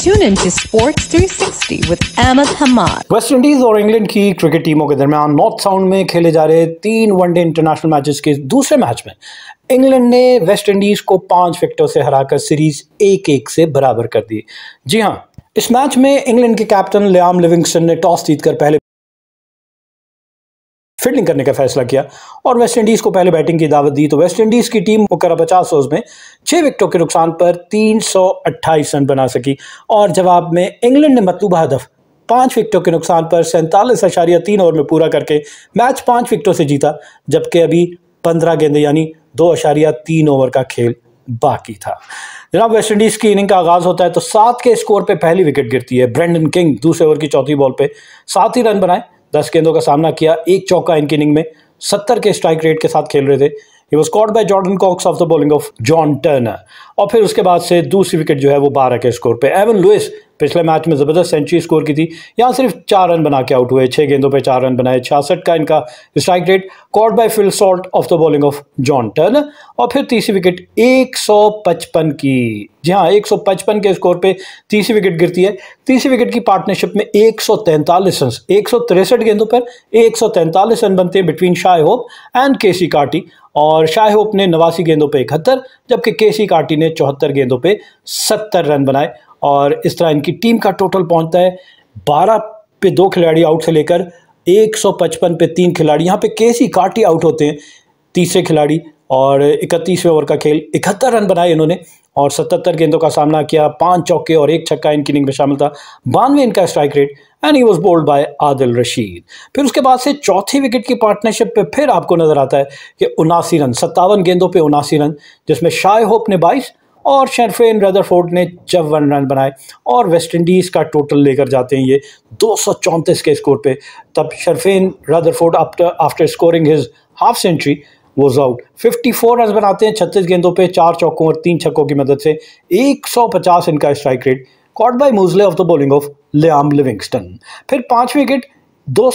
Tune in to Sports 360 with Ahmed Hamad. Indies और England की cricket टीमों के दरमियान नॉर्थ साउंड में खेले जा रहे तीन वनडे इंटरनेशनल मैचेस के दूसरे मैच में इंग्लैंड ने वेस्ट इंडीज को पांच विकेटों से हराकर सीरीज एक एक से बराबर कर दी जी हाँ इस मैच में इंग्लैंड के कैप्टन लियाम लिविंगस्टन ने टॉस जीतकर पहले फील्डिंग करने का फैसला किया और वेस्टइंडीज़ को पहले बैटिंग की दावत दी तो वेस्टइंडीज़ की टीम मुकर पचास ओवर में छः विकेटों के नुकसान पर तीन रन बना सकी और जवाब में इंग्लैंड ने मतलूबा हदफ पाँच विकेटों के नुकसान पर सैंतालीस अशारिया तीन ओवर में पूरा करके मैच पाँच विकेटों से जीता जबकि अभी पंद्रह गेंदे यानी दो अशारिया तीन ओवर का खेल बाकी था जनाब वेस्ट इंडीज़ की इनिंग का आगाज़ होता है तो सात के स्कोर पे पहली विकेट गिरती है ब्रेंडन किंग दूसरे ओवर की चौथी बॉल पे सात ही रन बनाए दस गेंदों का सामना किया एक चौका इनकी इनिंग में सत्तर के स्ट्राइक रेट के साथ खेल रहे थे he was caught by Jordan Cox of the bowling of John Turner और फिर उसके बाद से दूसरी विकेट जो है वो बारह के स्कोर पे एवन लुइस पिछले मैच में ज़बरदस्त सेंचुरी स्कोर की थी यहाँ सिर्फ चार रन बना के आउट हुए छः गेंदों पर चार रन बनाए छियासठ का इनका strike rate caught by Phil Salt of the bowling of John Turner और फिर तीसरी विकेट 155 की जी हाँ एक के स्कोर पे तीसरी विकेट गिरती है तीसरी विकेट की पार्टनरशिप में एक रन एक गेंदों पर एक रन बनते हैं between Shai Hope and Keacy Carty और शाह होप ने नवासी गेंदों पर इकहत्तर जबकि के कार्टी ने चौहत्तर गेंदों पर सत्तर रन बनाए और इस तरह इनकी टीम का टोटल पहुंचता है बारह पे दो खिलाड़ी आउट से लेकर 155 पे तीन खिलाड़ी यहाँ पे केसी काटी आउट होते हैं तीसरे खिलाड़ी और इकतीसवें ओवर का खेल इकहत्तर रन बनाए इन्होंने और सतहत्तर गेंदों का सामना किया पांच चौके और एक छक्का इनकी इनिंग में शामिल था बानवे इनका strike rate and he was bowled by Adil Rashid फिर उसके बाद से चौथी विकेट की पार्टनरशिप पे फिर आपको नजर आता है कि उनासी रन सत्तावन गेंदों पे उनासी रन जिसमें शाह होप ने बाईस और शर्फेन रदरफोर्ड ने चौवन रन बनाए और वेस्ट इंडीज़ का टोटल लेकर जाते हैं ये दो के स्कोर पे तब Sherfane Rutherford after scoring his half century was out 54 run बनाते हैं 36 गेंदों पे चार चौकों और तीन छक्कों की मदद से 150 इनका strike rate caught by Mousley of the bowling of Liam Livingstone फिर पांच विकेट दो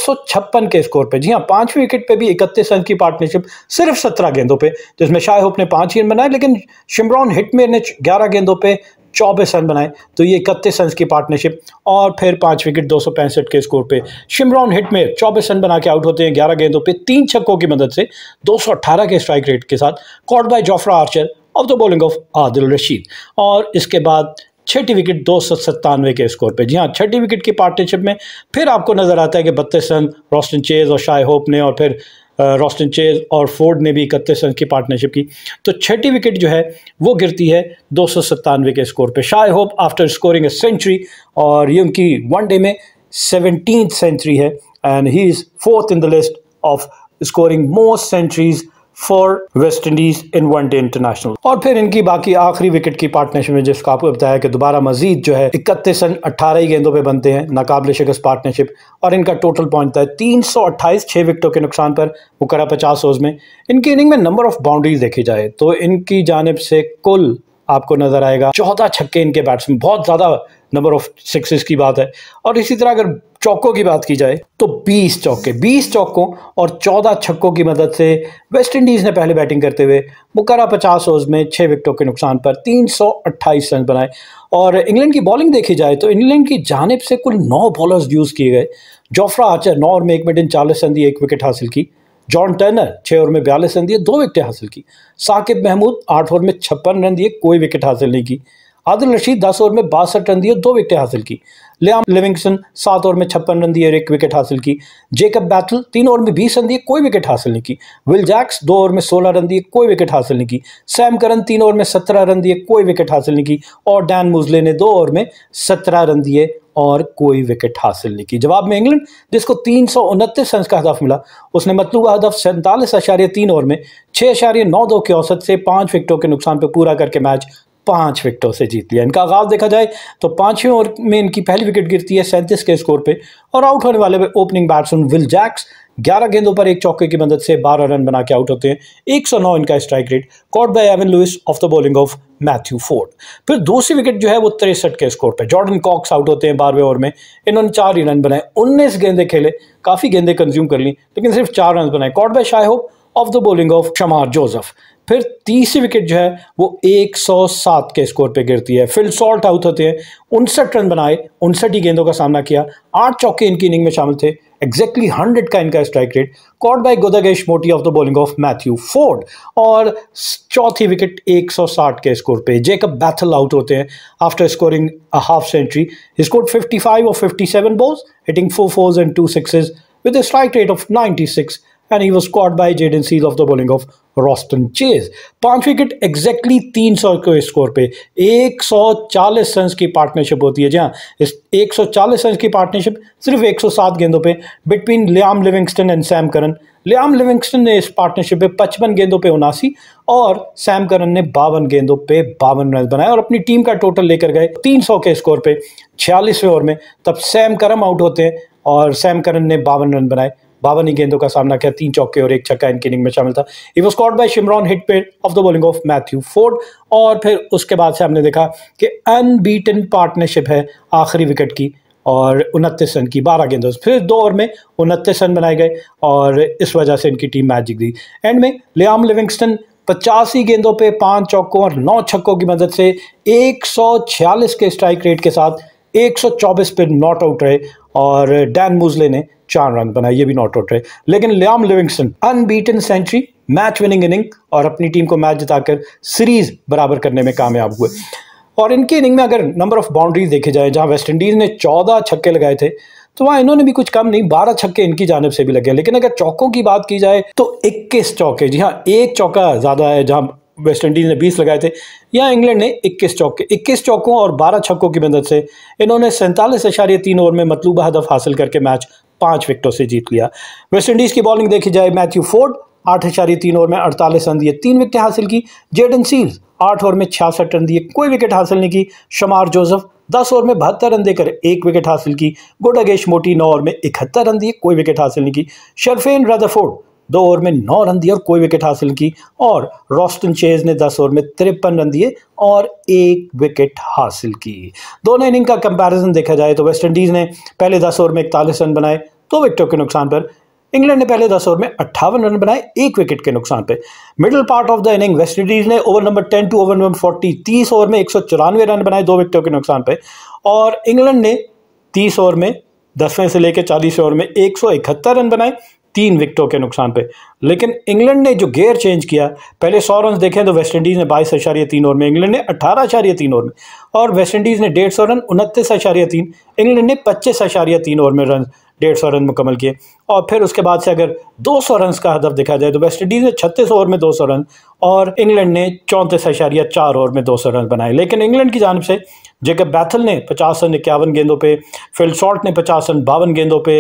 के स्कोर पे जी हाँ पांच विकेट पे भी इकतीस रन की पार्टनरशिप सिर्फ सत्रह गेंदों पे जिसमें शाह होप ने पांच रन बनाए लेकिन शिमरॉन हिटमेर ने ग्यारह गेंदों पे चौबीस रन बनाए तो ये इकतीस रन की पार्टनरशिप और फिर पांच विकेट दो के स्कोर पे शिमरॉन हिटमेर चौबीस रन बना के आउट होते हैं ग्यारह गेंदों पे तीन छक्कों की मदद से दो के स्ट्राइक रेट के साथ caught by Jofra Archer of the bowling of Adil Rashid और इसके बाद छठी विकेट दो सौ सत्तानवे के स्कोर पे जी हाँ छठी विकेट की पार्टनरशिप में फिर आपको नज़र आता है कि बत्तीस रन रॉस्टन चेज और शाह होप ने और फिर रॉस्टन चेज और फोर्ड ने भी इकतीस रन की पार्टनरशिप की तो छठी विकेट जो है वो गिरती है दो सौ सत्तानवे के स्कोर पे Shai Hope after scoring a century और ये उनकी वन डे में सेवनटीन सेंचुरी है and he is fourth in the list of scoring most centuries for West Indies in one day international और फिर इनकी बाकी आखिरी विकेट की पार्टनरशिप में जिसका आपको बताया कि दोबारा मजीद जो है इकतीस रन अट्ठारह ही गेंदों पर बनते हैं नाकाबले शिकस्त पार्टनरशिप और इनका टोटल पहुंचता है तीन सौ अट्ठाईस छः विकटों के नुकसान पर मुकरा पचास ओवर में इनकी इनिंग में नंबर ऑफ बाउंड्रीज देखी जाए तो इनकी जानब से कुल आपको नजर आएगा चौदह छक्के इनके बैट्समैन बहुत ज्यादा नंबर ऑफ सिक्सेस की बात है और इसी तरह अगर चौकों की बात की जाए तो 20 चौके 20 चौकों और 14 छक्कों की मदद से वेस्ट इंडीज़ ने पहले बैटिंग करते हुए मुकरा 50 ओवर्स में 6 विकेटों के नुकसान पर 328 रन बनाए और इंग्लैंड की बॉलिंग देखी जाए तो इंग्लैंड की जानब से कुल नौ बॉलर्स यूज़ किए गए जोफ्रा आचर नौ ओवर में एक मिनट चालीस रन दिए एक विकेट हासिल की जॉन टर्नर छः ओवर में बयालीस रन दिए दो विकेट हासिल की साकिब महमूद आठ ओवर में छप्पन रन दिए कोई विकेट हासिल नहीं की आदिल रशीद दस ओवर में बासठ रन दिए दो विकेट हासिल की लियाम लिविंगसन सात ओवर में छप्पन रन दिए और एक विकेट हासिल की जेकब बैटल तीन ओवर में बीस रन दिए कोई विकेट हासिल नहीं की विल जैक्स दो ओवर में सोलह रन दिए कोई विकेट हासिल नहीं की सैम करन तीन ओवर में सत्रह रन दिए कोई विकेट हासिल नहीं की और डैन मुजले ने दो ओवर में सत्रह रन दिए और कोई विकेट हासिल नहीं की जवाब में इंग्लैंड जिसको तीन सौ उनतीस रन का हदफ मिला उसने मतलूबा हदफ सैंतालीस अशार्य तीन ओवर में छः अशार्य नौ दो के औसत से पाँच विकेटों के नुकसान पर पूरा करके मैच पाँच विकेटों से जीत लिया इनका आगाज़ देखा जाए तो पाँचवें ओवर में इनकी पहली विकेट गिरती है सैंतीस के स्कोर पे और आउट होने वाले ओपनिंग बैट्समैन विल जैक्स ग्यारह गेंदों पर एक चौके की मदद से बारह रन बना के आउट होते हैं एक सौ नौ इनका strike rate caught by Evin Lewis of the bowling of Matthew Forde फिर दूसरी विकेट जो है वो तिरसठ के स्कोर पे जॉर्डन कॉक्स आउट होते हैं बारहवें ओवर में इन्होंने चार ही रन बनाए उन्नीस गेंदे खेले काफ़ी गेंदे कंज्यूम कर ली लेकिन सिर्फ चार रन बनाए caught by Shai of the bowling of Shamar Joseph फिर तीसरी विकेट जो है वो 107 के स्कोर पे गिरती है फिल सॉल्ट आउट होते हैं उनसठ रन बनाए उनसठ ही गेंदों का सामना किया आठ चौके इनकी इनिंग में शामिल थे एग्जैक्टली हंड्रेड का इनका strike rate caught by Gudakesh Motie of the bowling of Matthew Forde और चौथी विकेट 160 के स्कोर पे जेकब बैथल आउट होते हैं after scoring a half century score 55 और 57 balls hitting four fours and two sixes with strike rate of 96 and was caught caught जेड एन सीज of the bowling of Roston Chase पांच wicket exactly सौ के score पे 140 रन की partnership होती है जहाँ इस 140 रन की पार्टनरशिप सिर्फ 107 गेंदों पे between Liam Livingstone and Sam Curran Liam Livingstone ने इस पार्टनरशिप में पचपन गेंदों पे उनासी और सैम करन ने बावन गेंदों पे बावन रन बनाए और अपनी टीम का टोटल लेकर गए 300 के स्कोर पे छियालीसवें ओवर में तब सैम करम आउट होते हैं और सैम करन ने बावन रन बनाए बावन गेंदों का सामना किया तीन चौके और एक छक्का इनकी इनिंग में शामिल था he was caught by Shimron हिट पे of the bowling of Matthew Forde और फिर उसके बाद से हमने देखा कि अनबीटन पार्टनरशिप है आखिरी विकेट की और उनतीस रन की बारह गेंदों फिर दो ओवर में उनतीस रन बनाए गए और इस वजह से इनकी टीम मैच जीत गई एंड में लियाम लिविंगस्टन पचासी गेंदों पे पांच चौकों और नौ छक्कों की मदद से एक के स्ट्राइक रेट के साथ 124 पे नॉट आउट रहे और डैन मूजले ने चार रन बनाए ये भी नॉट आउट रहे लेकिन Liam Livingstone unbeaten century match winning inning और अपनी टीम को मैच जिताकर सीरीज बराबर करने में कामयाब हुए और इनकी इनिंग में अगर नंबर ऑफ बाउंड्रीज देखे जाए जहां वेस्ट इंडीज़ ने चौदह छक्के लगाए थे तो वहां इन्होंने भी कुछ कम नहीं बारह छक्के इनकी जानब से भी लगे लेकिन अगर चौकों की बात की जाए तो इक्कीस चौके जी हाँ एक चौका ज़्यादा है जहां वेस्ट इंडीज़ ने 20 लगाए थे या इंग्लैंड ने 21 चौके 21 चौकों और 12 छक्कों की मदद से इन्होंने सैंतालीस अशार्य तीन ओवर में मतलूबा हदफ हासिल करके मैच पांच विकेटों से जीत लिया वेस्टइंडीज़ की बॉलिंग देखी जाए मैथ्यू फोर्ड आठ अशारी तीन ओवर में अड़तालीस रन दिए तीन विकेट हासिल की जेडन सील्स आठ ओवर में छियासठ रन दिए कोई विकेट हासिल नहीं की शमार जोसेफ दस ओवर में बहत्तर रन देकर एक विकेट हासिल की गोडागेश मोटी नौ ओवर में इकहत्तर रन दिए कोई विकेट हासिल नहीं की शर्फेन रदरफोर्ड दो ओवर में नौ रन दिए और कोई विकेट हासिल की और रॉस्टन चेज ने दस ओवर में तिरपन रन दिए और एक विकेट हासिल की दोनों इनिंग का कंपैरिजन देखा जाए तो वेस्ट इंडीज़ ने पहले दस ओवर में इकतालीस रन बनाए दो तो विकेटों के नुकसान पर इंग्लैंड ने पहले दस ओवर में अट्ठावन रन बनाए एक विकेट के नुकसान पर middle part of the inning West Indies ने over number ten to over number forty तीस ओवर में एक रन बनाए दो विकेटों के नुकसान पर और इंग्लैंड ने तीस ओवर में दसवें से लेकर चालीस ओवर में एक रन बनाए तीन विकेटों के नुकसान पे लेकिन इंग्लैंड ने जो गेयर चेंज किया पहले सौ रन देखें तो वेस्ट इंडीज़ ने बाईस अशारिया तीन ओवर में इंग्लैंड ने अठारह अशारिया तीन ओवर में और वेस्ट इंडीज़ ने डेढ़ सौ रन उनतीस आशारिया तीन इंग्लैंड ने पच्चीस अशारिया तीन ओवर में रन डेढ़ सौ रन मुकम्मल किए और फिर उसके बाद से अगर दो सौ रन का हदफ देखा जाए तो वेस्ट इंडीज़ ने छत्तीस ओवर में दो सौ रन और इंग्लैंड ने चौंतीस आशारिया चार ओवर में दो सौ रन बनाए लेकिन इंग्लैंड की जानब से जेकब बैथल ने पचास रन इक्यावन गेंदों पे फिल्ड शॉर्ट ने पचास रन बावन गेंदों पे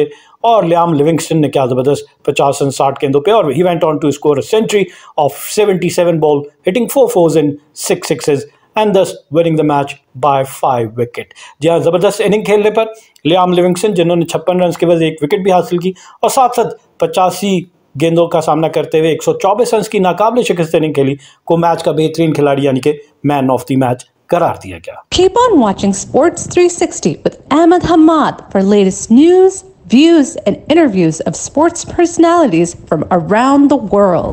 और लियाम लिविंगस्टन ने क्या ज़बरदस्त पचास रन साठ गेंदों पे और he went on to score a century of seventy seven ball hitting four fours in six sixes and thus winning the match by five wicket जी हाँ ज़बरदस्त इनिंग खेलने पर लियाम लिविंगस्टन जिन्होंने छप्पन रन के वजह एक विकेट भी हासिल की और साथ साथ पचासी गेंदों का सामना करते हुए 124 रन की नाकाबले शिकस्त इनिंग खेली को मैच का बेहतरीन खिलाड़ी यानी कि मैन ऑफ द मैच करार दिया गया Sports 360 with Ahmed Hamad for latest news, views and interviews of sports personalities from around the world